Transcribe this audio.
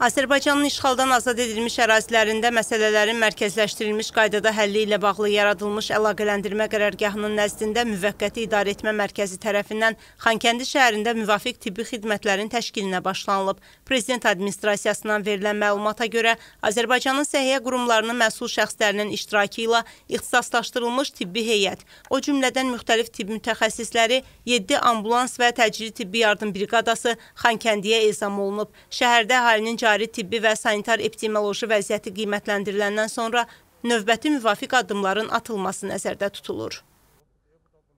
Azərbaycanın işğaldan azad edilmiş ərazilərində məsələlərin mərkəzləşdirilmiş qaydada həlli ilə bağlı yaradılmış əlaqələndirmə qərargahının nəzdində müvəqqəti idarəetmə mərkəzi tərəfindən Xankəndi şəhərində müvafiq tibbi xidmətlərin təşkilinə başlanılıb. Prezident administrasiyasından verilən məlumata görə Azərbaycanın səhiyyə qurumlarının məsul şəxslərinin iştirakı ilə ixtisaslaşdırılmış tibbi heyət, o cümlədən müxtəlif tibb mütəxəssisləri, 7 ambulans və təcili tibbi yardım briqadası Xankəndiyə ezam olunub. Şəhərdə əhalinin cari tibbi və sanitar-epidemioloji vəziyyəti qiymətləndiriləndən sonra növbəti müvafiq addımların atılması nəzərdə tutulur.